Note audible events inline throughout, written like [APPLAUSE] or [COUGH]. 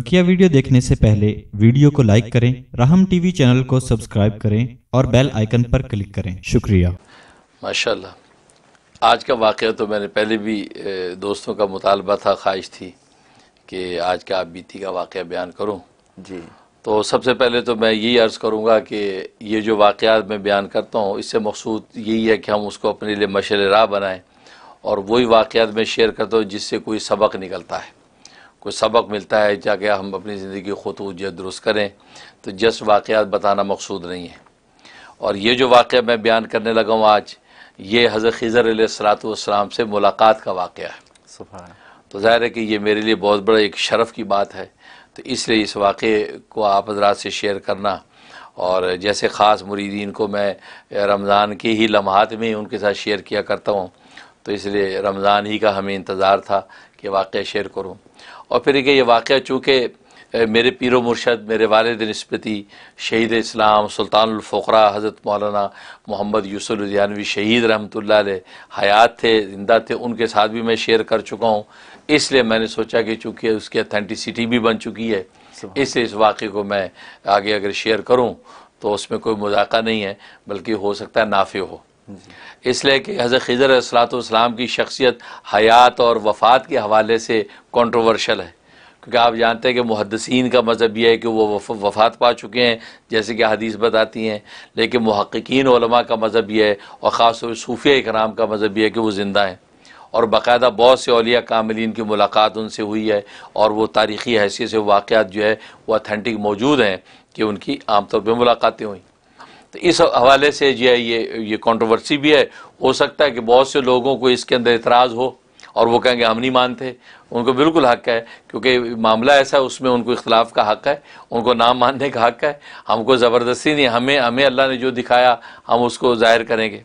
बकिया वीडियो देखने से पहले वीडियो को लाइक करें राहम टीवी चैनल को सब्सक्राइब करें और बेल आइकन पर क्लिक करें शुक्रिया माशाल्लाह आज का वाक़ तो मैंने पहले भी दोस्तों का मुतालबा था ख्वाहिश थी कि आज का आप बीती का वाक़ बयान करूँ जी तो सबसे पहले तो मैं यही अर्ज़ करूँगा कि ये जो वाक़ मैं बयान करता हूँ इससे मकसूद यही है कि हम उसको अपने लिए मशर राह बनाएँ और वही वाक़ मैं शेयर करता हूँ जिससे कोई सबक निकलता है कोई सबक मिलता है जाके हम अपनी ज़िंदगी खतूत या दुरुस्त करें तो जस वाक़ात बताना मकसूद नहीं है और ये जो वाक़ मैं बयान करने लगा हूँ आज ये हज़र खज़र सलातम से मुलाकात का वाक़ है तो ज़ाहिर है कि ये मेरे लिए बहुत बड़ा एक शरफ़ की बात है तो इसलिए इस वाक़े को आप हजरात से शेयर करना और जैसे ख़ास मुरीदीन को मैं रमज़ान के ही लम्हात में उनके साथ शेयर किया करता हूँ तो इसलिए रमज़ान ही का हमें इंतज़ार था ये वाक़ शेयर करूँ और फिर ये वाक़ चूँकि मेरे पीर मुर्शद मेरे वालद नस्बती शहीद इस्लाम सुल्तानफ़रा हज़रत मौलाना मोहम्मद यूसुफ शहीद रहमत हयात थे जिंदा थे उनके साथ भी मैं शेयर कर चुका हूँ इसलिए मैंने सोचा कि चूँकि उसकी अथेंटिसिटी भी बन चुकी है इसलिए इस वाक़े को मैं आगे अगर शेयर करूँ तो उसमें कोई मजाक नहीं है बल्कि हो सकता है नाफे हो इसलिए कि हज़रत खजर सलातम की शख्सियत हयात और वफ़ात के हवाले से कॉन्ट्रोवर्शल है क्योंकि आप जानते हैं कि मुहदसिन का मज़हब यह है कि वह वफात पा चुके हैं जैसे कि हदीस बताती हैं लेकिन महक्कीन का मज़हब यह है और ख़ास तौर सूफिया इकराम का मज़हब यह है कि वो ज़िंदा हैं और बाकायदा बहुत से अलिया कामिलीन की मुलाकात उनसे हुई है और वो तारीख़ी हैसियत से वाक़ जो है वो अथेंटिक मौजूद हैं कि उनकी आमतौर पर मुलाकातें हुई तो इस हवाले से जो है ये ये कंट्रोवर्सी भी है हो सकता है कि बहुत से लोगों को इसके अंदर इतराज़ हो और वो कहेंगे हम नहीं मानते उनको बिल्कुल हक है क्योंकि मामला ऐसा है उसमें उनको इख्तलाफ का हक है उनको नाम मानने का हक है हमको ज़बरदस्ती नहीं हमें हमें अल्लाह ने जो दिखाया हम उसको ज़ाहिर करेंगे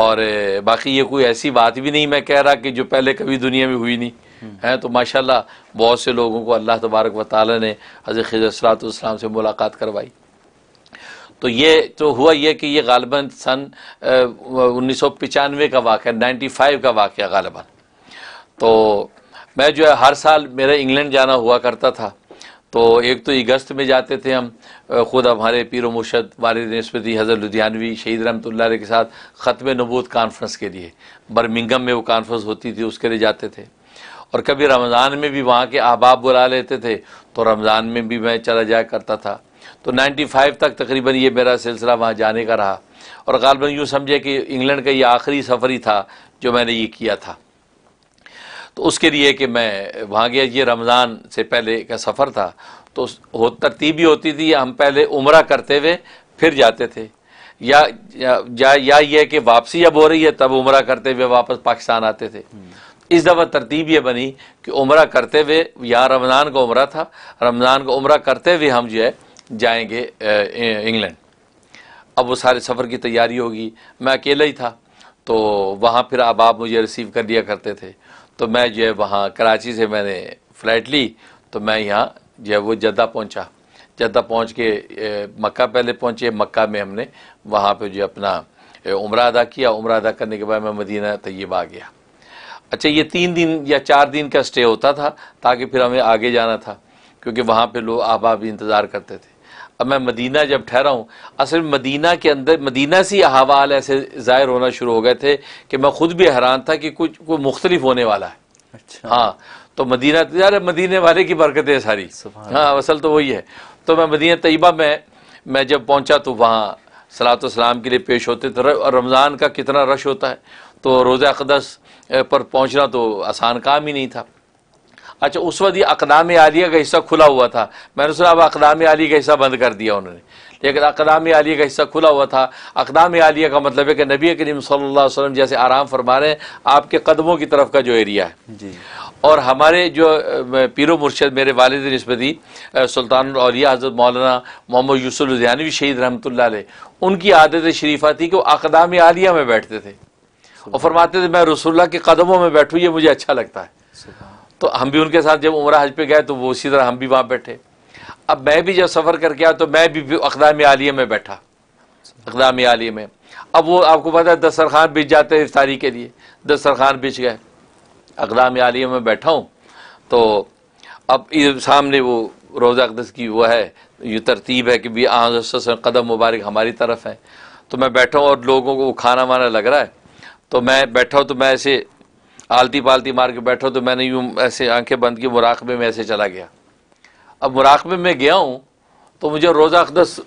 और बाकी ये कोई ऐसी बात भी नहीं मैं कह रहा कि जो पहले कभी दुनिया में हुई नहीं हम्म। है तो माशाल्लाह बहुत से लोगों को अल्लाह तबारक व ताली ने हज़र खजस्लात से मुलाकात करवाई तो ये तो हुआ ये कि ये गालबा सन उन्नीस सौ पचानवे का वाक़ नाइन्टी फाइव का वाक़ गालबन तो मैं जो है हर साल मेरा इंग्लैंड जाना हुआ करता था तो एक तो अगस्त में जाते थे हम खुद हमारे पीर मुर्शद वालद नस्पति हज़र लुधियानवी शहीद रहमतुल्ला के साथ ख़त्म नबूत कॉन्फ्रेंस के लिए बर्मिंगम में वो कॉन्फ्रेंस होती थी उसके लिए जाते थे और कभी रमज़ान में भी वहाँ के अहबाब बुला लेते थे तो रमज़ान में भी मैं चला जाया करता था तो 95 तक तकरीबन ये मेरा सिलसिला वहाँ जाने का रहा और गालबन यूँ समझे कि इंग्लैंड का ये आखिरी सफ़र ही था जो मैंने ये किया था तो उसके लिए कि मैं वहाँ गया ये रमज़ान से पहले का सफ़र था तो हो तरतीब ही होती थी हम पहले उम्र करते हुए फिर जाते थे या या, या ये कि वापसी जब हो रही है तब उम्र करते हुए वापस पाकिस्तान आते थे इस दफ़ा तरतीब यह बनी कि उम्र करते हुए यहाँ रमज़ान का उम्र था रमज़ान का उम्र करते हुए हम जो है जाएंगे इंग्लैंड अब वो सारे सफ़र की तैयारी होगी मैं अकेला ही था तो वहाँ फिर अब आप मुझे रिसीव कर लिया करते थे तो मैं जो है वहाँ कराची से मैंने फ़्लाइट ली तो मैं यहाँ जो है वो जद्दा पहुँचा जद्दा पहुँच के मक्का पहले पहुँचे मक्का में हमने वहाँ पर जो अपना उम्र अदा किया उम्र अदा करने के बाद मैं मदीना तयब आ गया अच्छा ये तीन दिन या चार दिन का स्टे होता था ताकि फिर हमें आगे जाना था क्योंकि वहाँ पर लोग आप इंतज़ार करते थे अब मैं मदीना जब ठहरा हूँ असल में मदीना के अंदर मदीना से अहवाल ऐसे ज़ाहिर होना शुरू हो गए थे कि मैं ख़ुद भी हैरान था कि कुछ कोई मुख्तलिफ होने वाला है अच्छा हाँ तो मदीना यार मदीने वाले की बरकतें सारी हाँ असल तो वही है तो मैं मदीना तयबा में मैं जब पहुँचा तो वहाँ सलात सलाम के लिए पेश होते थे और रमज़ान का कितना रश होता है तो रोज़ा अकदस पर पहुँचना तो आसान काम ही नहीं था अच्छा उस वक्त ये अकदाम आलिया का हिस्सा खुला हुआ था मैंने सुना अब अकदाम आलिया का हिस्सा बंद कर दिया उन्होंने लेकिन अकदाम आलिया का हिस्सा खुला हुआ था अकदाम आलिया का मतलब है कि नबी करीम सल्लल्लाहु अलैहि वसल्लम जैसे आराम फरमा रहे हैं आपके कदमों की तरफ का जो एरिया है और हमारे जो पीरो मुर्शद मेरे वालद नस्बती सुल्तानलिया हज़रत मौलाना मोहम्मद यूसुफ लुधियानवी शहीद रहमतुल्ला उनकी आदत शरीफा थी कि वो अकदाम आलिया में बैठते थे और फरमाते थे मैं रसुल्ला के कदमों में बैठूँ ये मुझे अच्छा लगता है तो हम भी उनके साथ जब उम्र हज पे गए तो वो उसी तरह हम भी वहाँ बैठे अब मैं भी जब सफ़र करके आया तो मैं भी अकदाम आलिए में बैठा अकदाम आलिए में अब वो आपको पता है दस्तरखान बिछ जाते हैं इफ्तारी के लिए दस्तरखान बिछ गए अकदाम आलिए में बैठा हूँ तो अब सामने वो रोज़ा अकदस की वो है ये तरतीब है कि भी आज़ कदम मुबारक हमारी तरफ है तो मैं बैठा हूँ और लोगों को वो खाना वाना लग रहा है तो मैं बैठा हूँ तो मैं ऐसे आलती पालती मार के बैठो तो मैंने यूँ ऐसे आंखें बंद की मुराकबे में ऐसे चला गया अब मुराकबे में गया हूँ तो मुझे रोज़ा अकदस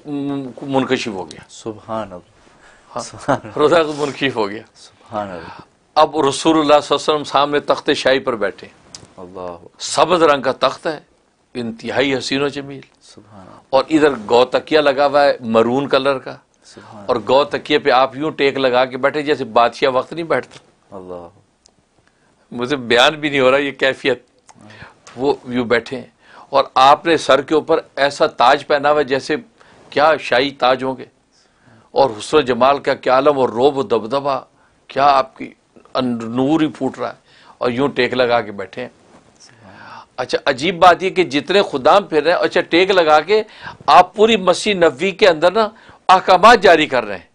मुनकशिफ हो गया सुबहान हाँ रोज़ा मुनकशिफ हो गया सुबहान अब रसूल सामने तख्त शाही पर बैठे सबज रंग का तख्त है इंतहाई हसीनो जमील और इधर गौ तकिया लगा हुआ है मरून कलर का और गौ तकिया पे आप यूं टेक लगा के बैठे जैसे बादशाह वक्त नहीं बैठता मुझे बयान भी नहीं हो रहा ये कैफियत वो यू बैठे हैं और आपने सर के ऊपर ऐसा ताज पहना हुआ जैसे क्या शाही ताज होंगे और हुसन जमाल का क्या आलम और रोब दबदबा क्या आपकी नूर ही फूट रहा है और यूं टेक लगा के बैठे हैं अच्छा अजीब बात यह कि जितने खुदाम फिर रहे हैं अच्छा टेक लगा के आप पूरी मसीह नबी के अंदर ना अहकाम जारी कर रहे हैं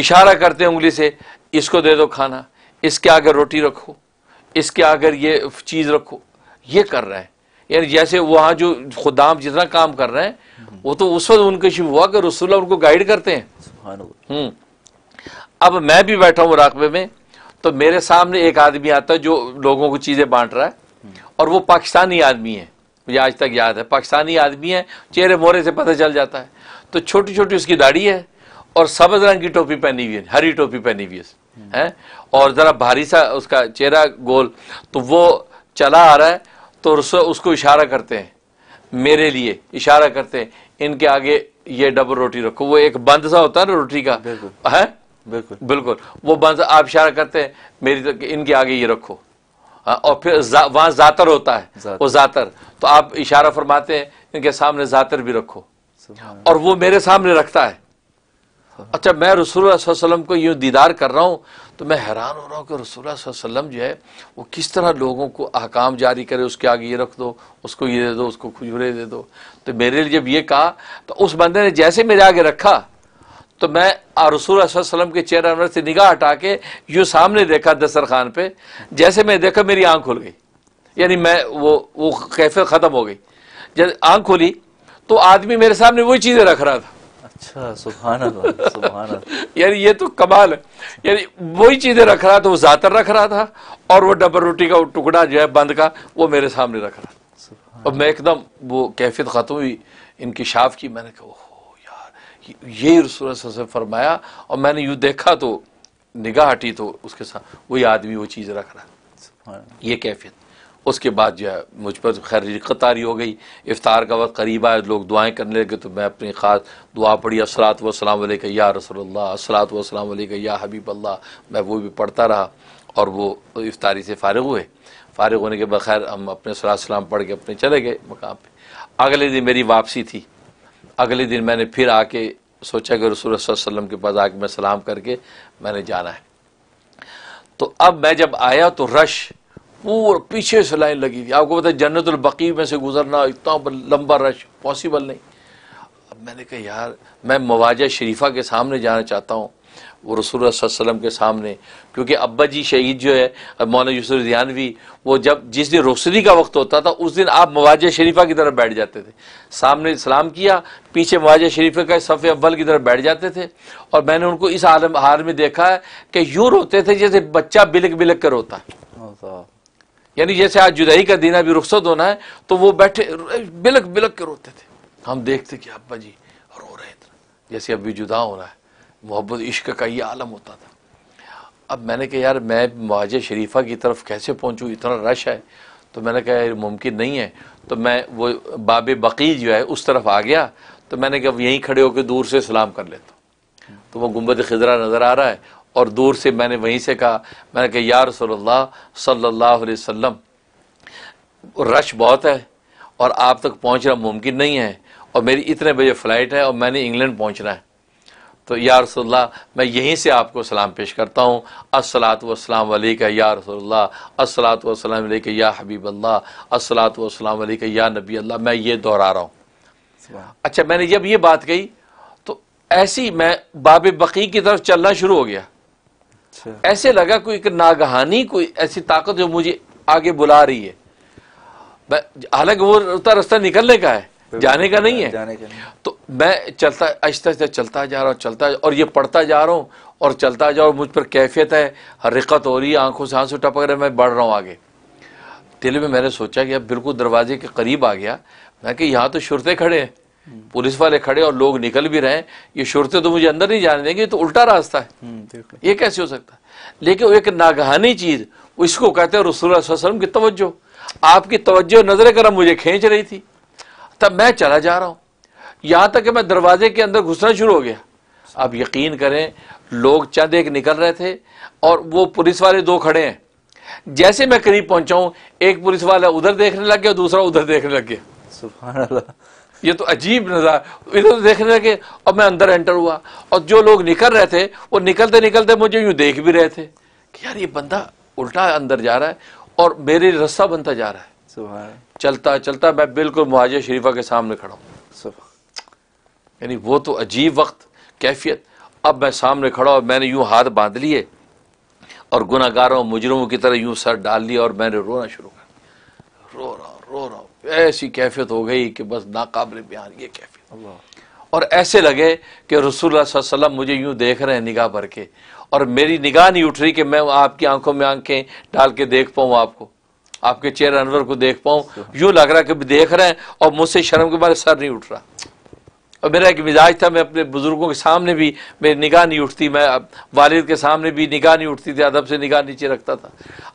इशारा करते हैं उंगली से इसको दे दो खाना इसके आगे रोटी रखो इसके आगे ये चीज़ रखो ये कर रहा है यानी जैसे वहां जो खुदाम जितना काम कर रहे हैं वो तो उस वक्त उनके शिव हुआ कि रसुल्ला उनको गाइड करते हैं हम्म। अब मैं भी बैठा हूँ राकबे में तो मेरे सामने एक आदमी आता है जो लोगों को चीज़ें बांट रहा है और वो पाकिस्तानी आदमी है मुझे आज तक याद है पाकिस्तानी आदमी है चेहरे मोहरे से पता चल जाता है तो छोटी छोटी उसकी दाढ़ी है और सबज रंग की टोपी पहनी हुई है हरी टोपी पहनी हुई है और ज़रा भारी सा उसका चेहरा गोल तो वो चला आ रहा है तो उसको इशारा करते हैं मेरे लिए इशारा करते हैं इनके आगे ये डबल रोटी रखो वो एक बंद सा होता है ना रोटी का बिल्कुल है बिल्कुल बिल्कुल वो बंद आप इशारा करते हैं मेरी तो इनके आगे ये रखो हाँ, और फिर जा, वहाँ ज़ातर होता है जातर। वो ज़ातर तो आप इशारा फरमाते हैं इनके सामने ज़ातर भी रखो और वो मेरे सामने रखता है अच्छा मैं रसूल वसल्लम को यूँ दीदार कर रहा हूँ तो मैं हैरान हो रहा हूँ कि रसोल्ला वसलम जो है वो किस तरह लोगों को अहकाम जारी करे उसके आगे ये रख दो उसको ये दे दो उसको खुजुरे दे दो तो मेरे लिए जब ये कहा तो उस बंदे ने जैसे मेरे आगे रखा तो मैं रसूल वसम के चेहरा अनवर से निगाह हटा के यूँ सामने देखा खान पर जैसे मैं देखा मेरी आँख खुल गई यानी मैं वो वो कैफियत ख़त्म हो गई जब आँख खुली तो आदमी मेरे सामने वही चीज़ें रख रहा था अच्छा ये तो कमाल है यानी वही चीज़ें रख रहा था वो ज़ातर रख रहा था और वो डबल रोटी का टुकड़ा जो है बंद का वो मेरे सामने रख रहा और मैं एकदम वो कैफियत ख़त्म हुई इनकी शाफ की मैंने कहा ओहो यार ये रसूल से फरमाया और मैंने यूँ देखा तो निगाह हटी तो उसके साथ वही आदमी वो चीज़ रख रहा ये कैफियत उसके बाद जो है मुझ पर तो खैर कतारी हो गई इफ्तार का वक्त करीब आए लोग दुआएं करने लगे तो मैं अपनी ख़ास दुआ पढ़ी असरात वसलाम या रसोल्ला असरात वसलाम या हबीब अल्लाह मैं वो भी पढ़ता रहा और वो इफ्तारी से फारग हुए फारग होने के बखैर हम अपने सलाम पढ़ के अपने चले गए मकाम पर अगले दिन मेरी वापसी थी अगले दिन मैंने फिर आके सोचा कि रसूल वसम के पास आके मैं सलाम करके मैंने जाना है तो अब मैं जब आया तो रश पूरा पीछे से लाइन लगी थी आपको पता है जन्नतुल बकी में से गुजरना इतना लंबा रश पॉसिबल नहीं अब मैंने कहा यार मैं मवाजा शरीफा के सामने जाना चाहता हूँ वो रसूल वसम के सामने क्योंकि अब्बा जी शहीद जो है मौलाना यूसुफ वो जब जिस दिन रोशनी का वक्त होता था उस दिन आप मवाज शरीफा की तरफ बैठ जाते थे सामने सलाम किया पीछे मवाज शरीफा का सफ़ अव्वल की तरफ बैठ जाते थे और मैंने उनको इस आलम हार में देखा है कि यूँ रोते थे जैसे बच्चा बिलक बिलक कर रोता है यानी जैसे आज जुदाई का दिन अभी रुखसत होना है तो वो बैठे बिलक बिलक के रोते थे हम देखते कि अब्बा जी रो रहे थे जैसे अभी जुदा होना है मोहब्बत इश्क का ये आलम होता था अब मैंने कहा यार मैं माज शरीफा की तरफ कैसे पहुँचूँ इतना रश है तो मैंने कहा यार मुमकिन नहीं है तो मैं वो बाबे बकी जो है उस तरफ आ गया तो मैंने कहा यहीं खड़े होकर दूर से सलाम कर लेता तो वो गुम्बद खजरा नज़र आ रहा है और दूर से मैंने वहीं से कहा मैंने कहा यार रसोल्ला सल्लल्लाहु अलैहि वसल्लम रश बहुत है और आप तक पहुंचना मुमकिन नहीं है और मेरी इतने बजे फ़्लाइट है और मैंने इंग्लैंड पहुंचना है तो या रसोल्ला मैं यहीं से आपको सलाम पेश करता हूँ असलात वसलाम या रसोल्ला असलात वसलाम या हबीब अल्लाह असलात वसलाम या नबी अल्लाह मैं ये दोहरा रहा हूँ अच्छा मैंने जब ये बात कही तो ऐसी मैं बाब बकी की तरफ चलना शुरू हो गया अच्छा ऐसे लगा कोई एक नागहानी कोई ऐसी ताकत जो मुझे आगे बुला रही है हालांकि वो उतना रास्ता निकलने का है जाने का नहीं है जाने का नहीं। तो मैं चलता आहिस्ता आहिस्ता चलता जा रहा हूँ चलता और ये पढ़ता जा रहा हूँ और चलता जा रहा हूँ मुझ पर कैफियत है हरकत हो रही है आंखों से आंसू टपक रहे मैं बढ़ रहा हूँ आगे दिल में मैंने सोचा कि अब बिल्कुल दरवाजे के करीब आ गया मैं कि यहाँ तो शुरते खड़े हैं पुलिस वाले खड़े और लोग निकल भी रहे ये शुरते तो मुझे अंदर नहीं जाने देंगे तो उल्टा रास्ता है हम्म, ये कैसे हो सकता है लेकिन एक नागहानी चीज़ इसको कहते हैं रसूल वसलम की तवज्जो आपकी तवज्जो नजर करम मुझे खींच रही थी तब मैं चला जा रहा हूँ यहाँ तक कि मैं दरवाजे के अंदर घुसना शुरू हो गया अब यकीन करें लोग चंद एक निकल रहे थे और वो पुलिस वाले दो खड़े हैं जैसे मैं करीब पहुंचाऊं एक पुलिस वाला उधर देखने लग गया दूसरा उधर देखने लग गया सुबह ये तो अजीब नजर इधर तो देख रहे अब मैं अंदर एंटर हुआ और जो लोग निकल रहे थे वो निकलते निकलते मुझे यूं देख भी रहे थे कि यार ये बंदा उल्टा अंदर जा रहा है और मेरे रस्सा बनता जा रहा है सुबह चलता चलता मैं बिल्कुल मुहाजर शरीफा के सामने खड़ा हूँ यानी वो तो अजीब वक्त कैफियत अब मैं सामने खड़ा और मैंने यूं हाथ बांध लिए और गुनागारों मुजरमों की तरह यूं सर डाल लिया और मैंने रोना शुरू कर रो रहा रो रहा ऐसी कैफियत हो गई कि बस नाकबले बयान ये कैफियत और ऐसे लगे कि रसूल वसल्लम मुझे यूं देख रहे हैं निगाह भर के और मेरी निगाह नहीं उठ रही कि मैं आपकी आंखों में आंखें डाल के देख पाऊं आपको आपके चेहरे अनवर को देख पाऊं यूं लग रहा कि देख रहे हैं और मुझसे शर्म के बारे सर नहीं उठ रहा और मेरा एक मिजाज था मैं अपने बुज़ुर्गों के सामने भी मेरी निगाह नहीं उठती मैं वालिद के सामने भी निगाह नहीं उठती थी अदब से निगाह नीचे रखता था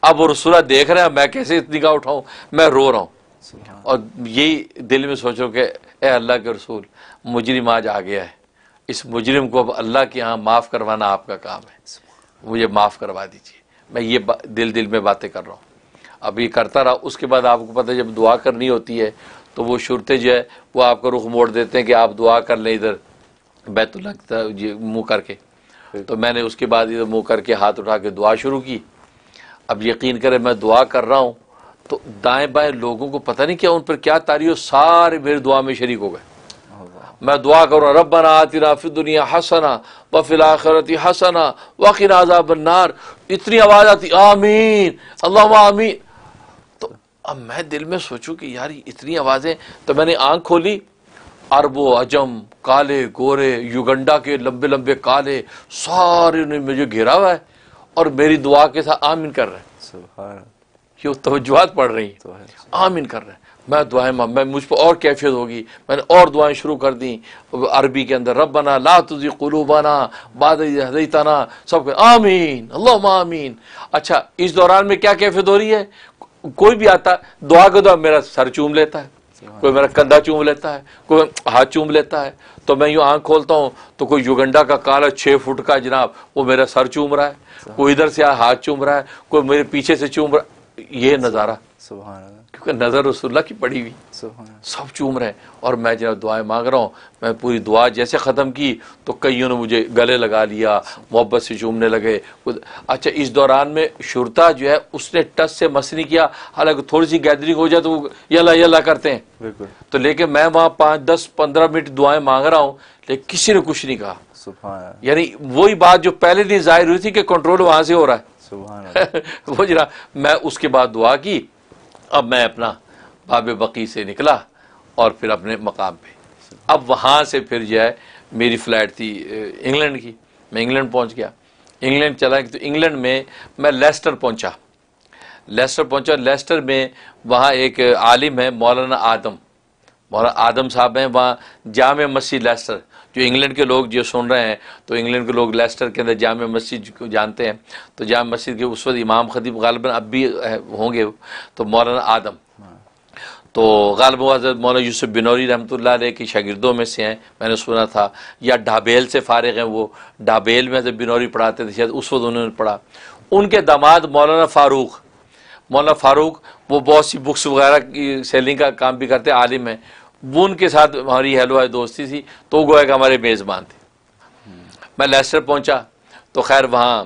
अब वो रसूला देख रहे हैं मैं कैसे निगाह उठाऊं मैं रो रहा हूँ और यही दिल में सोचो कि ए अल्लाह के रसूल मुजरिम आज आ गया है इस मुजरिम को अब अल्लाह के यहाँ माफ़ करवाना आपका काम है मुझे माफ़ करवा दीजिए मैं ये दिल दिल में बातें कर रहा हूँ अब ये करता रहा उसके बाद आपको पता है जब दुआ करनी होती है तो वो शुरते जो है वो आपका रुख मोड़ देते हैं कि आप दुआ कर लें इधर बैतुल्ला मुँह करके तो मैंने उसके बाद इधर मुँह करके हाथ उठा के दुआ शुरू की अब यकीन करें मैं दुआ कर रहा हूँ तो दाएं बाएं लोगों को पता नहीं क्या उन पर क्या तारी हो सारे मेरे दुआ में शरीक हो गए मैं दुआ करूँ रबना आतिना फिर दुनिया हसना व फिलाखरती हसना वकी राजा नार इतनी आवाज़ आती आमीन अल्लाह आमीन तो अब मैं दिल में सोचूँ कि यार इतनी आवाज़ें तो मैंने आंख खोली अरबो अजम काले गोरे युगंडा के लंबे लंबे काले सारे ने मुझे घेरा हुआ है और मेरी दुआ के साथ आमीन कर रहे हैं कि वो तोजुहत पढ़ रही तो आमिन कर रहे हैं मैं दुआएं मैं मुझ पर और कैफियत होगी मैंने और दुआएं शुरू कर दी अरबी के अंदर रब बना ला तुझी कुलूबाना बादना सब आमीन अल्लाह आमीन अच्छा इस दौरान में क्या कैफियत हो रही है कोई भी आता दुआ के दुआ मेरा सर चूम लेता है कोई मेरा कंधा चूम लेता है कोई हाथ चूम लेता है तो मैं यूँ आँख खोलता हूँ तो कोई युगंडा का काला छः फुट का जनाब वो मेरा सर चूम रहा है कोई इधर से हाथ चूम रहा है कोई मेरे पीछे से चूम रहा है ये नज़ारा क्योंकि नज़र रसुल्ला की पड़ी हुई सब चूम रहे हैं और मैं जब दुआएं मांग रहा हूँ मैं पूरी दुआ जैसे ख़त्म की तो कईयों ने मुझे गले लगा लिया मोहब्बत से चूमने लगे अच्छा इस दौरान में शुरता जो है उसने टच से मस नहीं किया हालांकि थोड़ी सी गैदरिंग हो जाए तो वो यला यला करते हैं बिल्कुल तो लेकिन मैं वहाँ पाँच दस पंद्रह मिनट दुआएं मांग रहा हूँ लेकिन किसी ने कुछ नहीं कहा यानी वही बात जो पहले दिन जाहिर हुई थी कि कंट्रोल वहां से हो रहा है [LAUGHS] वो जरा मैं उसके बाद दुआ की अब मैं अपना बाब बकी से निकला और फिर अपने मकाम पे अब वहाँ से फिर जो है मेरी फ़्लाइट थी इंग्लैंड की मैं इंग्लैंड पहुँच गया इंग्लैंड चला तो इंग्लैंड में मैं लेस्टर पहुँचा लेस्टर पहुँचा लेस्टर में वहाँ एक आलिम है मौलाना आदम मौलाना आदम साहब हैं वहाँ जाम मसीह लेस्टर जो इंग्लैंड के लोग जो सुन रहे हैं तो इंग्लैंड के लोग लेस्टर के अंदर जाम मस्जिद को जानते हैं तो जाम मस्जिद के उस वक्त इमाम खदीब गालबन अब भी होंगे तो मौलाना आदम हाँ। तो गालब हजरत मौलाना यूसुफ बिनौरी रहमत के शागिदों में से हैं मैंने सुना था या ढाबेल से फारग हैं वो ढाबेल में हजरत बिनौरी पढ़ाते थे शायद उस वक्त उन्होंने पढ़ा उनके दामाद मौलाना फ़ारूक मौलाना फ़ारूक वो बहुत सी बुक्स वगैरह की सेलिंग का काम भी करते आलिम हैं वो उनके साथ हमारी हेलो है दोस्ती थी तो वो गोया का हमारे मेज़बान थे मैं लेस्टर पहुंचा तो खैर वहाँ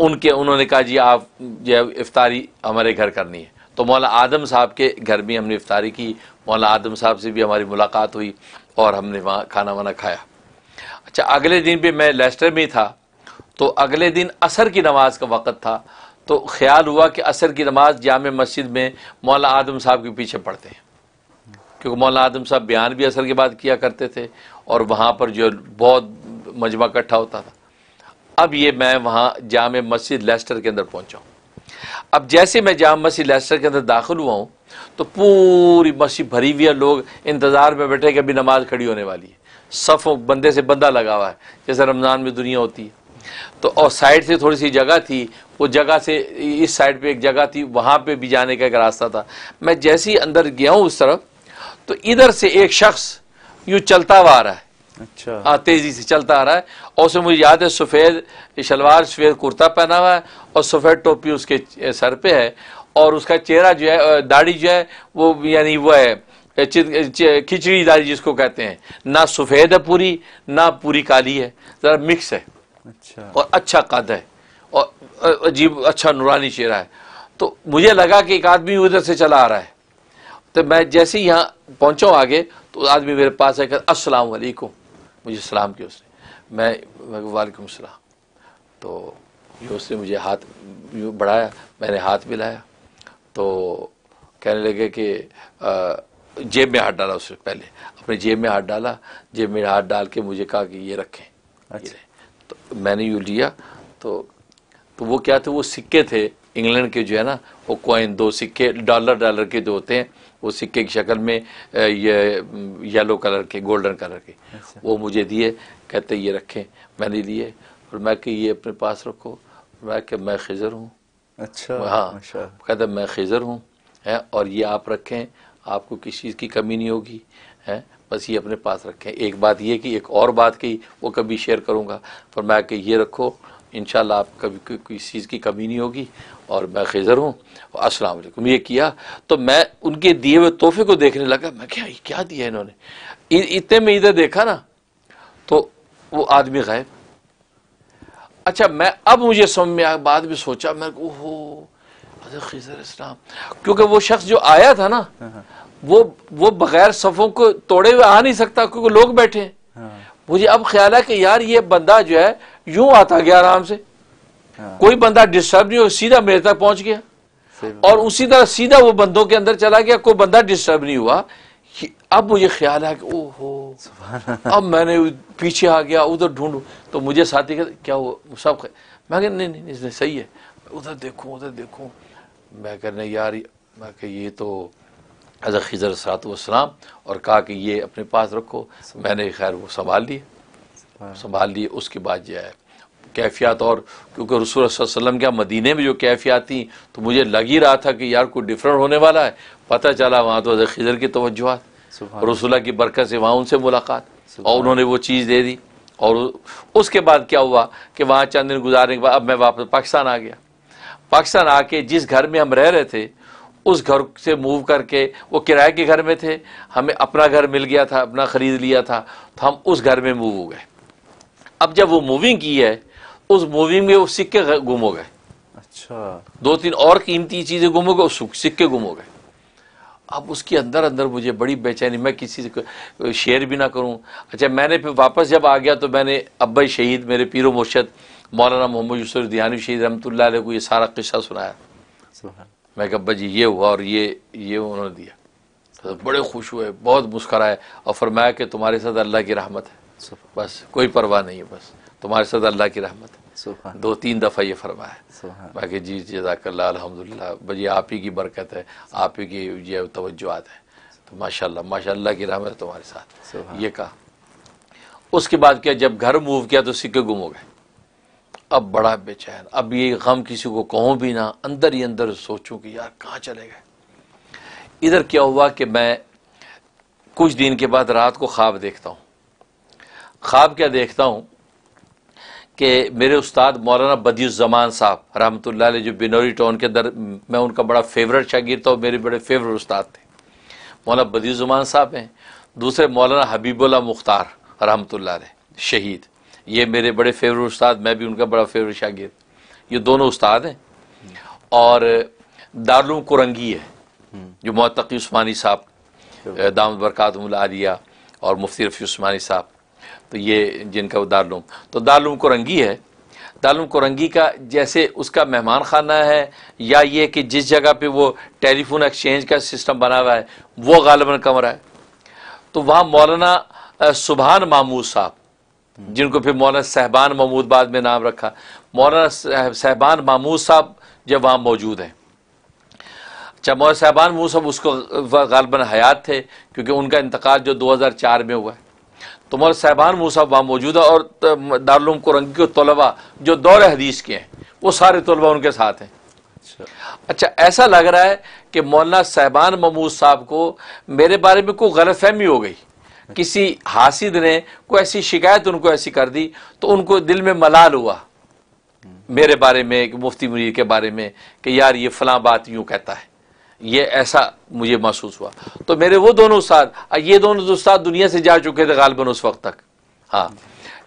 उनके उन्होंने कहा जी आप जो है इफ्तारी हमारे घर करनी है तो मौला आदम साहब के घर में हमने इफ्तारी की मौला आदम साहब से भी हमारी मुलाकात हुई और हमने वहाँ खाना वाना खाया अच्छा अगले दिन भी मैं लेस्टर में था तो अगले दिन असर की नमाज का वक़्त था तो ख्याल हुआ कि असर की नमाज जाम मस्जिद में मौला आदम साहब के पीछे पढ़ते हैं क्योंकि मौलाना आदम साहब बयान भी असर के बाद किया करते थे और वहाँ पर जो बहुत मजमा इकट्ठा होता था अब ये मैं वहाँ जाम मस्जिद लेस्टर के अंदर पहुँचा हूँ अब जैसे मैं जाम मस्जिद लेस्टर के अंदर दाखिल हुआ हूँ तो पूरी मस्जिद भरी हुई है लोग इंतज़ार में बैठे कि अभी नमाज खड़ी होने वाली है सफ़ बंदे से बंदा लगा हुआ है जैसे रमज़ान में दुनिया होती है तो और साइड से थोड़ी सी जगह थी वो जगह से इस साइड पे एक जगह थी वहाँ पे भी जाने का एक रास्ता था मैं जैसे ही अंदर गया हूँ उस तरफ तो इधर से एक शख्स यू चलता हुआ आ रहा है अच्छा आ, तेजी से चलता आ रहा है और उसमें मुझे याद है सफ़ेद शलवार सफ़ेद कुर्ता पहना हुआ है और सफ़ेद टोपी उसके सर पे है और उसका चेहरा जो है दाढ़ी जो है वो यानी वह है खिचड़ी दाढ़ी जिसको कहते हैं ना सफ़ेद है पूरी ना पूरी काली है ज़रा मिक्स है अच्छा और अच्छा कद है और अजीब अच्छा नूरानी चेहरा है तो मुझे लगा कि एक आदमी उधर से चला आ रहा है तो मैं जैसे ही यहाँ पहुँचो आगे तो आदमी मेरे पास आकर अस्सलाम वालेकुम मुझे सलाम किया उसने मैं वालेकुम सलाम तो उसने मुझे हाथ बढ़ाया मैंने हाथ मिलाया तो कहने लगे कि जेब में हाथ डाला उसने पहले अपने जेब में हाथ डाला जेब में हाथ डाल के मुझे कहा कि ये रखें अच्छा। तो मैंने यूँ लिया तो तो वो क्या थे वो सिक्के थे इंग्लैंड के जो है ना वो कॉइन दो सिक्के डॉलर डॉलर के जो होते हैं वो सिक्के की शक्ल में ये येलो कलर के गोल्डन कलर के अच्छा। वो मुझे दिए कहते ये रखें मैंने लिए और मैं कि ये अपने पास रखो मैं कि मैं खिजर हूँ अच्छा हाँ कहते मैं खिजर हूँ है और ये आप रखें आपको किसी चीज़ की कमी नहीं होगी है बस ये अपने पास रखें एक बात ये कि एक और बात की वो कभी शेयर करूँगा पर मैं कि ये रखो इन आप कभी किसी चीज़ की कमी नहीं होगी और मैं खजर हूँ अस्सलाम वालेकुम ये किया तो मैं उनके दिए हुए तोहफे को देखने लगा मैं क्या क्या दिया इन्होंने इतने में इधर देखा ना तो वो आदमी गायब अच्छा मैं अब मुझे समझ में आया बाद में सोचा मैं ओहो खजर इस्लाम क्योंकि वो शख्स जो आया था ना हाँ, हाँ। वो वो बगैर सफ़ों को तोड़े हुए आ नहीं सकता क्योंकि लोग बैठे हैं हाँ। मुझे अब ख्याल है कि यार ये बंदा जो है यूं आता गया आराम से हाँ। कोई बंदा डिस्टर्ब नहीं हो सीधा मेरे तक पहुंच गया और उसी तरह सीधा वो बंदों के अंदर चला गया कोई बंदा डिस्टर्ब नहीं हुआ अब मुझे ख्याल है कि ओहो अब मैंने पीछे आ गया उधर ढूंढू तो मुझे साथी का क्या हुआ सब खे? मैं नहीं नहीं नहीं इसने सही है उधर देखूं उधर देखूं मैं कहने यार मैं कह ये तो हज़र खिजर सात वसलाम और कहा कि ये अपने पास रखो मैंने खैर वो संभाल लिया संभाल लिए उसके बाद जो है कैफियत और क्योंकि रसूल वसल्लम क्या मदीने में जो कैफियात थी तो मुझे लग ही रहा था कि यार कोई डिफरेंट होने वाला है पता चला वहाँ तो खिजर की तोज्जुहत रसुल्ला की बरकत से वहाँ उनसे मुलाकात और उन्होंने वो चीज़ दे दी और उसके बाद क्या हुआ कि वहाँ चंद दिन गुजारने के बाद अब मैं वापस पाकिस्तान आ गया पाकिस्तान आके जिस घर में हम रह रहे थे उस घर से मूव करके वो किराए के घर में थे हमें अपना घर मिल गया था अपना ख़रीद लिया था तो हम उस घर में मूव हो गए अब जब वो मूविंग की है उस मूविंग में वो सिक्के गुम हो गए अच्छा दो तीन और कीमती चीज़ें गुम हो गए सिक्के गुम हो गए अब उसके अंदर अंदर मुझे बड़ी बेचैनी मैं किसी से शेयर भी ना करूं अच्छा मैंने फिर वापस जब आ गया तो मैंने अब्बा शहीद मेरे पीर मुर्शद मौलाना मोहम्मद यूसुफ दियानी शहीद रहमतुल्लाह को ये सारा किस्सा सुनाया मैं कहा अब्बा जी ये हुआ और ये ये उन्होंने दिया तो बड़े खुश हुए बहुत मुस्कराए और फरमाया कि तुम्हारे साथ अल्लाह की रहमत है बस कोई परवाह नहीं है बस तुम्हारे साथ अल्लाह की रहमत है दो तीन दफ़ा ये फरमाया बाकी जी जजाकल्ला अलहमदिल्ला बजी आप ही की बरकत है आप ही की ये तवज्जोआत है तो माशाल्लाह माशाल्लाह की रहमत है तुम्हारे साथ ये कहा उसके बाद क्या जब घर मूव किया तो सिक्के गुम हो गए अब बड़ा बेचैन अब ये गम किसी को कहूँ भी ना अंदर ही अंदर सोचूं कि यार कहाँ चले गए इधर क्या हुआ कि मैं कुछ दिन के बाद रात को ख्वाब देखता हूँ ख्वाब क्या देखता हूँ कि मेरे उस्ताद मौलाना बदीज़मान साहब रहमत ला जो बिनोरी टाउन के अंदर मैं उनका बड़ा फेवरेट शागिर था और मेरे बड़े फेवरेट उस्ताद थे मौलाना बदीज़मान साहब हैं दूसरे मौलाना हबीबुल्ला मुख्तार रहमत ला शहीद ये मेरे बड़े फेवरेट उस्ताद मैं भी उनका बड़ा फेवरेट शागिर ये दोनों उस्ताद हैं और दारुल कुरंगी है जो मोतकी उस्मानी साहब हम्म। दाम बरकत आलिया और मुफ्ती रफ़ी उस्मानी साहब तो ये जिनका वो दारूम तो दारूम रंगी है दारूम रंगी का जैसे उसका मेहमान खाना है या ये कि जिस जगह पे वो टेलीफोन एक्सचेंज का सिस्टम बना हुआ है वो गालबन कमरा है तो वहाँ मौलाना सुबहान मामूद साहब जिनको फिर मौलाना सहबान महमूद बाद में नाम रखा मौलाना सहबान मामूद साहब जब वहाँ मौजूद हैं अच्छा मौलाना साहबान महमूद साहब उसको गालबन हयात थे क्योंकि उनका इंतकाल जो चार में हुआ है तो मौल साहबान मूसा वहाँ मौजूद है और को कुरंगी के तलबा जो दौर हदीस के हैं वो सारे तलबा उनके साथ हैं अच्छा, अच्छा ऐसा लग रहा है कि मौलाना साहबान ममूद साहब को मेरे बारे में कोई गलत फहमी हो गई किसी हासिद ने कोई ऐसी शिकायत उनको ऐसी कर दी तो उनको दिल में मलाल हुआ मेरे बारे में मुफ्ती मुनीर के बारे में कि यार ये फलां बात यूँ कहता है ये ऐसा मुझे महसूस हुआ तो मेरे वो दोनों उस्ताद ये दोनों उस्ताद दुनिया से जा चुके थे गालबन उस वक्त तक हाँ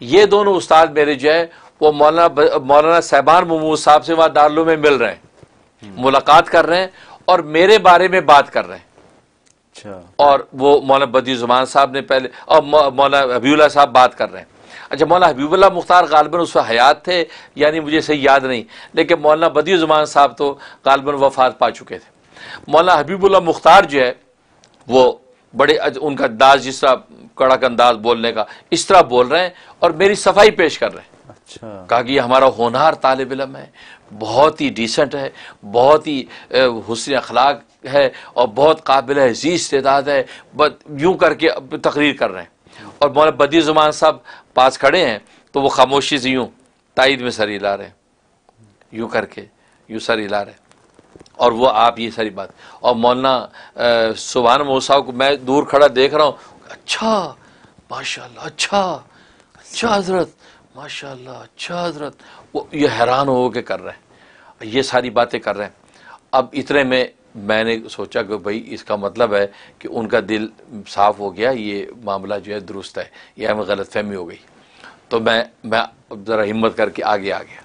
ये दोनों उस्ताद मेरे जो है वो मौलाना मौलाना साहबान मोमू साहब से वहाँ दार्लू में मिल रहे हैं हम्म। मुलाकात कर रहे हैं और मेरे बारे में बात कर रहे हैं अच्छा। और वो मौलाना बदी जुमान साहब ने पहले और मौलाना हबीबुल्ला साहब बात कर रहे हैं अच्छा मौलाना हबीबुल्ला मुख्तार गालबन उस हयात थे यानी मुझे सही याद नहीं लेकिन मौलाना बदी साहब तो गालबन वफात पा चुके थे मौलाना हबीबुल्ला मुख्तार जो है वो बड़े उनका अंदाज जिस तरह कड़क अंदाज बोलने का इस तरह बोल रहे हैं और मेरी सफाई पेश कर रहे हैं अच्छा कहा कि हमारा होनहार तालब इलम है बहुत ही डिसेंट है बहुत ही हुसन अखलाक है और बहुत काबिल अजीज तदाद है बस यूँ करके तकरीर कर रहे हैं और मौल बदी जुमान साहब पास खड़े हैं तो वो खामोशी से यूँ ताइद में सर हिला रहे हैं यूँ करके यूँ सर हिला रहे हैं और वो आप ये सारी बात और मौलाना सुबहान मोसा को मैं दूर खड़ा देख रहा हूँ अच्छा माशाल्लाह अच्छा अच्छा हजरत माशाल्लाह अच्छा हजरत वो ये हैरान हो के कर रहे हैं ये सारी बातें कर रहे हैं अब इतने में मैंने सोचा कि भाई इसका मतलब है कि उनका दिल साफ़ हो गया ये मामला जो है दुरुस्त है यह हमें गलत फहमी हो गई तो मैं मैं ज़रा हिम्मत करके आगे आ गया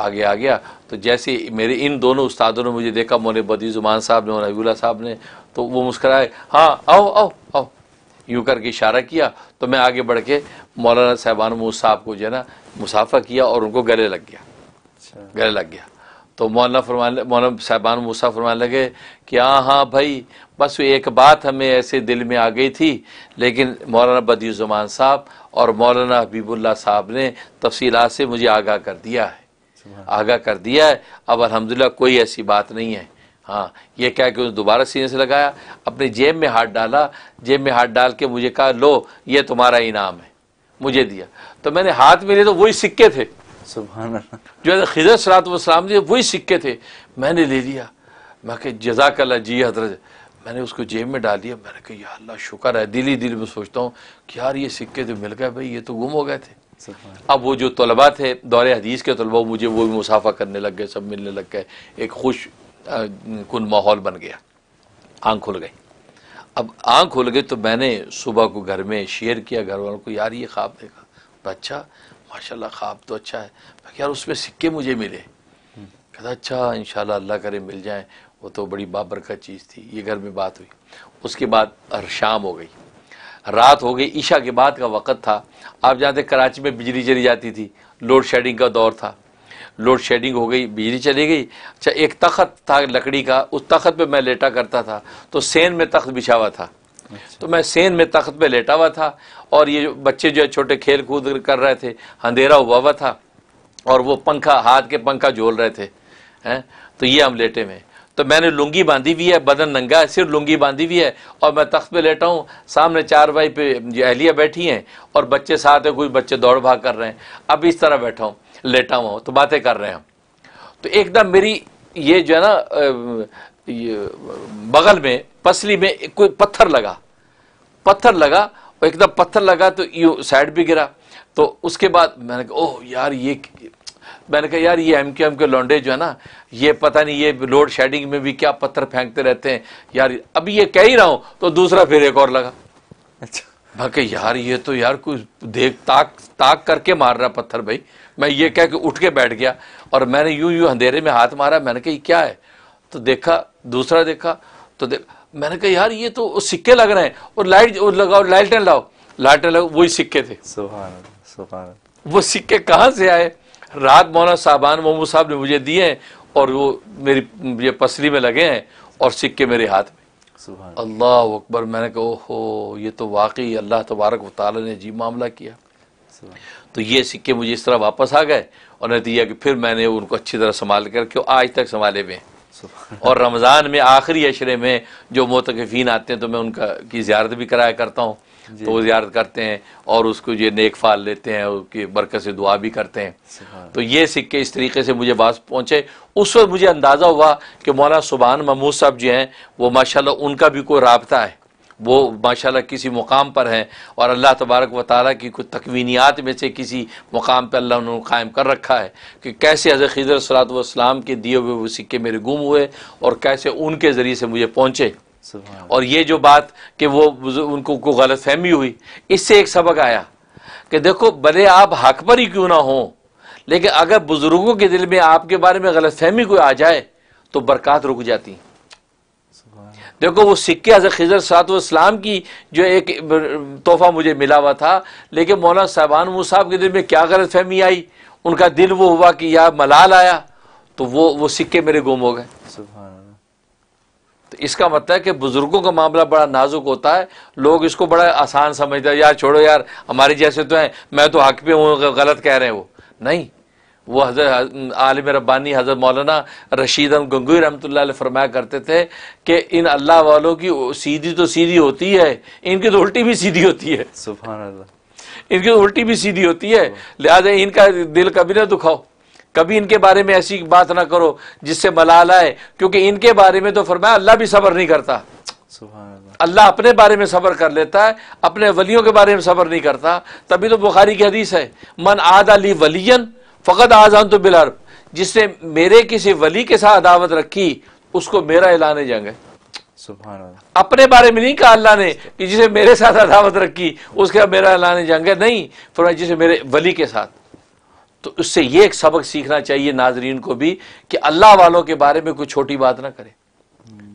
आगे आ गया तो जैसे मेरे इन दोनों उस्तादों ने मुझे देखा मोने बदीजुमान साहब ने और नबीला साहब ने तो वो मुस्कराए हाँ आओ आओ आओ यूँ करके इशारा किया तो मैं आगे बढ़ के मौलाना साहबान मूस साहब को जो है ना मुसाफा किया और उनको गले लग गया अच्छा। गले लग गया तो मौलाना फरमान मौलाना साहबान मूसा फरमान लगे कि हाँ हाँ भाई बस एक बात हमें ऐसे दिल में आ गई थी लेकिन मौलाना बदीजुमान साहब और मौलाना हबीबुल्ला साहब ने तफसीला से मुझे आगाह कर दिया है आगा कर दिया है अब अलहमदिल्ला कोई ऐसी बात नहीं है हाँ ये क्या कि उसने दोबारा सीने से लगाया अपने जेब में हाथ डाला जेब में हाथ डाल के मुझे कहा लो ये तुम्हारा इनाम है मुझे दिया तो मैंने हाथ में लिए तो वही सिक्के थे जो है खिजर सलात जी वही सिक्के थे मैंने ले लिया मैं कि जी हजरत मैंने उसको जेब में डाल दिया मैंने कहा अल्लाह शुक्र है दिल ही दिल में सोचता हूँ कि यार ये सिक्के तो मिल गए भाई ये तो गुम हो गए थे अब वो जो तलबा थे दौरे हदीस के तलबा मुझे वो भी मुसाफा करने लग गए सब मिलने लग गए एक खुश कन माहौल बन गया आँख खुल गई अब आँख खुल गई तो मैंने सुबह को घर में शेयर किया घर वालों को यार ये ख्वाब देखा तो अच्छा माशाल्लाह ख्वाब तो अच्छा है यार उसमें सिक्के मुझे मिले हम्म। कहता अच्छा इन अल्लाह करे मिल जाए वो तो बड़ी बाबरकत चीज़ थी ये घर में बात हुई उसके बाद हर शाम हो गई रात हो गई ईशा के बाद का वक़्त था आप जानते कराची में बिजली चली जाती थी लोड शेडिंग का दौर था लोड शेडिंग हो गई बिजली चली गई अच्छा एक तख्त था लकड़ी का उस तख्त पे मैं लेटा करता था तो सेन में तख्त बिछा हुआ था अच्छा। तो मैं सेन में तख्त पे लेटा हुआ था और ये बच्चे जो है छोटे खेल कूद कर रहे थे अंधेरा हुआ हुआ था और वो पंखा हाथ के पंखा झोल रहे थे हैं तो ये हम लेटे में तो मैंने लुंगी बांधी हुई है बदन नंगा है सिर्फ लुंगी बांधी हुई है और मैं तख्त पे लेटा हूँ सामने चार भाई पे अहलिया बैठी हैं और बच्चे साथ हैं कोई बच्चे दौड़ भाग कर रहे हैं अब इस तरह बैठा हूँ लेटा हुआ तो बातें कर रहे हैं तो एकदम मेरी ये जो है ना बगल में पसली में कोई पत्थर लगा पत्थर लगा और एकदम पत्थर लगा तो यू साइड भी गिरा तो उसके बाद मैंने कहा ओह यार ये मैंने कहा यार ये एम के एम के लौंडे जो है ना ये पता नहीं ये लोड शेडिंग में भी क्या पत्थर फेंकते रहते हैं यार अभी ये कह ही रहा हूं तो दूसरा फिर एक और लगा अच्छा बाकी यार ये तो यार कुछ देख ताक ताक करके मार रहा पत्थर भाई मैं ये कह के उठ के बैठ गया और मैंने यूं यूं अंधेरे में हाथ मारा मैंने कहा क्या है तो देखा दूसरा देखा तो देख मैंने कहा यार ये तो सिक्के लग रहे हैं और लाइट लगाओ लालटेन लाओ लालटेन लगाओ वही सिक्के थे सुभान सुभान वो सिक्के कहाँ से आए रात मौना साहबान मोमू साहब ने मुझे दिए और वो मेरी ये पसली में लगे हैं और सिक्के मेरे हाथ में अल्लाह अकबर मैंने कहा ओहो ये तो वाकई अल्लाह तबारक वाली ने जी मामला किया तो ये सिक्के मुझे इस तरह वापस आ गए और नतीजा कि फिर मैंने उनको अच्छी तरह संभाल क्यों आज तक संभाले हुए और रमज़ान में आखिरी अशरे में जो मोतकफ़ीन आते हैं तो मैं उनका की ज्यारत भी कराया करता हूँ तो ज्यारत करते हैं और उसको ये नेक फाल लेते हैं उसकी बरकत से दुआ भी करते हैं तो ये सिक्के इस तरीके से मुझे वास पहुँचे उस वक्त मुझे अंदाज़ा हुआ कि मौलाना सुबहान महमूद साहब जो हैं वो माशाल्लाह उनका भी कोई रबता है वो माशाल्लाह किसी मुकाम पर हैं और अल्लाह तबारक व ताली की कुछ तकवीनियात में से किसी मुकाम पर अल्लाह उन्होंने कायम कर रखा है कि कैसे हज़र खजर सलात वसलाम के दिए हुए वो सिक्के मेरे गुम हुए और कैसे उनके ज़रिए से मुझे पहुँचे और ये जो बात कि वो उनको को गलत फहमी हुई इससे एक सबक आया कि देखो भले आप हक पर ही क्यों ना हो लेकिन अगर बुजुर्गों के दिल में आपके बारे में गलत फहमी कोई आ जाए तो बरकत रुक जाती देखो वो सिक्के हजर खजर सात इस्लाम की जो एक तोहफा मुझे मिला हुआ था लेकिन मौलाना साहबान साहब के दिल में क्या गलत फहमी आई उनका दिल वो हुआ कि यार मलाल आया तो वो वो सिक्के मेरे गुम हो गए तो इसका मतलब है कि बुज़ुर्गों का मामला बड़ा नाजुक होता है लोग इसको बड़ा आसान समझते हैं यार छोड़ो यार हमारे जैसे तो हैं मैं तो हक पे हूँ गलत कह रहे हैं वो नहीं वो हज़रत आलम रब्बानी हज़रत मौलाना रशीद गंगोई रहमत फरमाया करते थे कि इन अल्लाह वालों की सीधी तो सीधी होती है इनकी तो उल्टी भी सीधी होती है सुबह इनकी तो उल्टी भी सीधी होती है लिहाजा इनका दिल कभी ना दुखाओ कभी इनके बारे में ऐसी बात ना करो जिससे मलाल आए क्योंकि इनके बारे में तो फरमाया अल्लाह भी सबर नहीं करता अल्लाह अपने बारे में सबर कर लेता है अपने वलियों के बारे में सब्र नहीं करता तभी तो बुखारी की हदीस है मन आद अली वलियन फ़कत आजान तो बिलर जिसने मेरे किसी वली के साथ अदावत रखी उसको मेरा ऐलान जंग है अपने बारे में नहीं कहा अल्लाह ने कि जिसे मेरे साथ अदावत रखी उसके मेरा ऐलान जंग है नहीं फरमाया जिसे मेरे वली के साथ तो उससे ये एक सबक सीखना चाहिए नाजरीन को भी कि अल्लाह वालों के बारे में कोई छोटी बात ना करें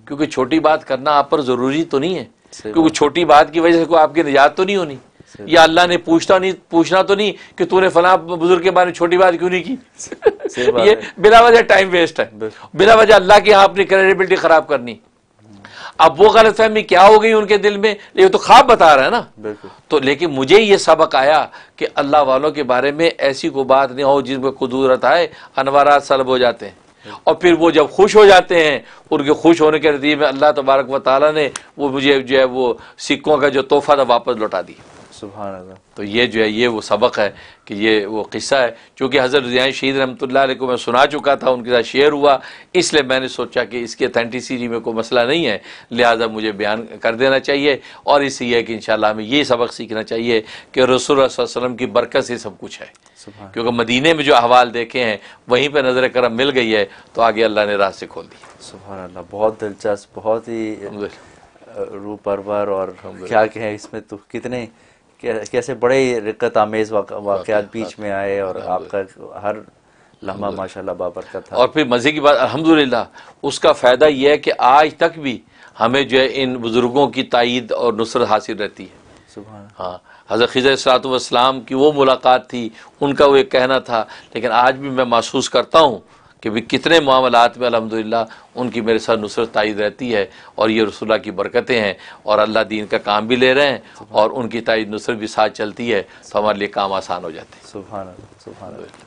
क्योंकि छोटी बात करना आप पर ज़रूरी तो नहीं है क्योंकि छोटी बात की वजह से कोई आपकी निजात तो नहीं होनी या अल्लाह ने पूछता नहीं पूछना तो नहीं कि तूने फला बुजुर्ग के बारे में छोटी बात क्यों नहीं की ये बिना वजह टाइम वेस्ट है बिना वजह अल्लाह की यहाँ अपनी क्रेडिबिलिटी खराब करनी अब वो गलत फहमी क्या हो गई उनके दिल में ये तो ख्वाब बता रहा है ना तो लेकिन मुझे ये सबक आया कि अल्लाह वालों के बारे में ऐसी कोई बात नहीं हो जिसमें कुदूरत आए अनवारा सलब हो जाते हैं और फिर वो जब खुश हो जाते हैं उनके खुश होने के नतीजे में अल्लाह तबारक व ताली ने वो मुझे जो है वो सिक्कों का जो तोहफा था वापस लौटा दिया तो ये जो है ये वो सबक है कि ये वो किस्सा है चूँकि हज़रत जिया शहीद रहमतुल्लाह को मैं सुना चुका था उनके साथ शेयर हुआ इसलिए मैंने सोचा कि इसकी अथेंटिसिटी में कोई मसला नहीं है लिहाजा मुझे बयान कर देना चाहिए और इससे यह है कि इन हमें ये सबक सीखना चाहिए कि रसूल वसलम की बरकत से सब कुछ है क्योंकि मदीने में जो अहवाल देखे हैं वहीं पर नज़र करम मिल गई है तो आगे अल्लाह ने रास्ते खोल दिए सुबह बहुत दिलचस्प बहुत ही रूपरवर और क्या कहें इसमें तो कितने कैसे बड़े रिक्कत आमेज वाकयात बीच में आए और आपका हर लम्हा माशाल्लाह बाबरकत था और फिर मज़े की बात अलहमदिल्ला उसका फ़ायदा यह है कि आज तक भी हमें जो है इन बुज़ुर्गों की तइद और नुसरत हासिल रहती है हाँ हज़रत खज़र सलाम की वो मुलाकात थी उनका वो एक कहना था लेकिन आज भी मैं महसूस करता हूँ कि भी कितने मामलात में अलहमदिल्ला उनकी मेरे साथ नुसरत तइद रहती है और ये रसुल्ला की बरकतें हैं और अल्लाह दीन का काम भी ले रहे हैं और उनकी तायद नुसरत भी साथ चलती है तो हमारे लिए काम आसान हो जाते हैं सुबह सुबह